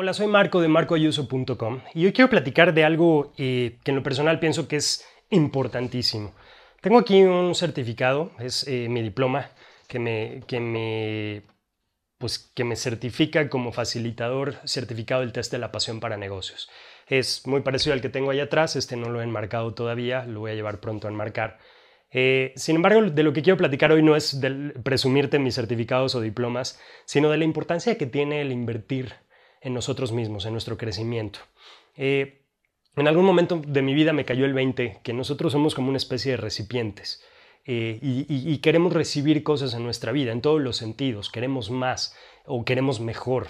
Hola, soy Marco de marcoayuso.com y hoy quiero platicar de algo eh, que en lo personal pienso que es importantísimo. Tengo aquí un certificado, es eh, mi diploma, que me, me, pues, que me certifica como facilitador certificado del test de la pasión para negocios. Es muy parecido al que tengo allá atrás, este no lo he enmarcado todavía, lo voy a llevar pronto a enmarcar. Eh, sin embargo, de lo que quiero platicar hoy no es del presumirte mis certificados o diplomas, sino de la importancia que tiene el invertir en nosotros mismos, en nuestro crecimiento. Eh, en algún momento de mi vida me cayó el 20, que nosotros somos como una especie de recipientes eh, y, queremos recibir cosas en nuestra vida, en todos los sentidos, queremos más o queremos mejor.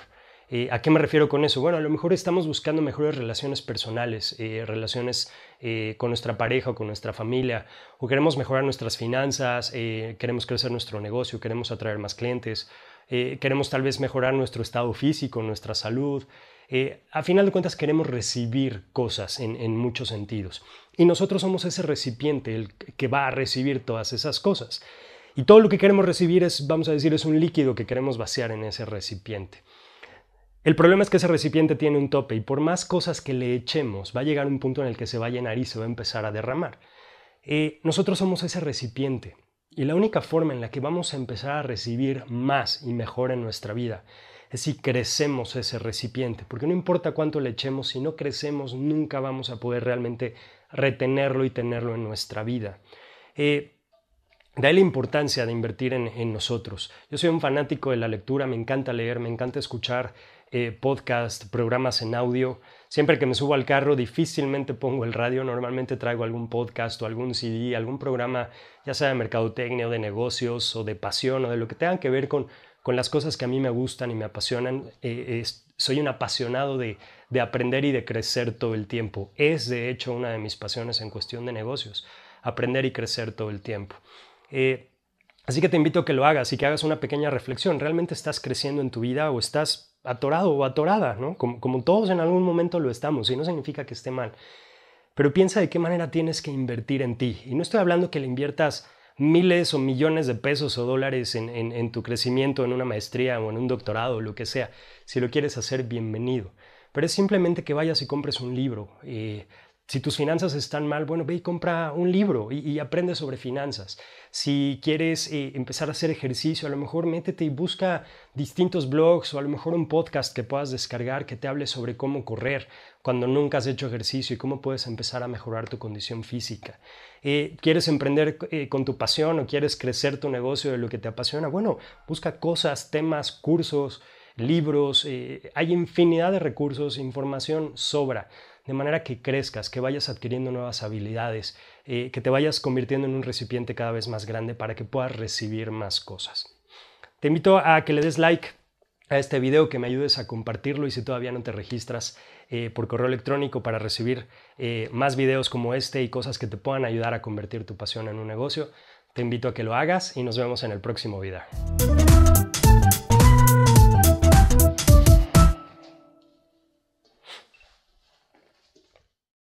Eh, ¿A qué me refiero con eso? Bueno, a lo mejor estamos buscando mejores relaciones personales, relaciones con nuestra pareja o con nuestra familia, o queremos mejorar nuestras finanzas, queremos crecer nuestro negocio, queremos atraer más clientes, eh, queremos tal vez mejorar nuestro estado físico, nuestra salud. Eh, a final de cuentas queremos recibir cosas en, muchos sentidos. Y nosotros somos ese recipiente, el que va a recibir todas esas cosas. Y todo lo que queremos recibir es, vamos a decir, es un líquido que queremos vaciar en ese recipiente. El problema es que ese recipiente tiene un tope y por más cosas que le echemos, va a llegar un punto en el que se va a llenar y se va a empezar a derramar. Eh, nosotros somos ese recipiente y la única forma en la que vamos a empezar a recibir más y mejor en nuestra vida es si crecemos ese recipiente, porque no importa cuánto le echemos, si no crecemos nunca vamos a poder realmente retenerlo y tenerlo en nuestra vida. Eh, de ahí la importancia de invertir en, nosotros. Yo soy un fanático de la lectura, me encanta leer, me encanta escuchar eh, podcasts, programas en audio. Siempre que me subo al carro difícilmente pongo el radio, normalmente traigo algún podcast o algún CD, algún programa, ya sea de mercadotecnia o de negocios o de pasión o de lo que tenga que ver con, las cosas que a mí me gustan y me apasionan. Eh, soy un apasionado de aprender y de crecer todo el tiempo. Es de hecho una de mis pasiones en cuestión de negocios, aprender y crecer todo el tiempo. Eh, así que te invito a que lo hagas y que hagas una pequeña reflexión. ¿Realmente estás creciendo en tu vida o estás atorado o atorada? ¿no? Como, todos en algún momento lo estamos y no significa que esté mal. Pero piensa de qué manera tienes que invertir en ti. Y no estoy hablando que le inviertas miles o millones de pesos o dólares en, tu crecimiento, en una maestría o en un doctorado o lo que sea. Si lo quieres hacer, bienvenido. Pero es simplemente que vayas y compres un libro. Eh, si tus finanzas están mal, bueno, ve y compra un libro y, aprende sobre finanzas. Si quieres eh, empezar a hacer ejercicio, a lo mejor métete y busca distintos blogs o a lo mejor un podcast que puedas descargar que te hable sobre cómo correr cuando nunca has hecho ejercicio y cómo puedes empezar a mejorar tu condición física. Eh, ¿Quieres emprender eh, con tu pasión o quieres crecer tu negocio de lo que te apasiona? Bueno, busca cosas, temas, cursos, libros. hay infinidad de recursos, información sobra de manera que crezcas, que vayas adquiriendo nuevas habilidades, eh, que te vayas convirtiendo en un recipiente cada vez más grande para que puedas recibir más cosas. Te invito a que le des like a este video, que me ayudes a compartirlo y si todavía no te registras eh, por correo electrónico para recibir eh, más videos como este y cosas que te puedan ayudar a convertir tu pasión en un negocio, te invito a que lo hagas y nos vemos en el próximo video.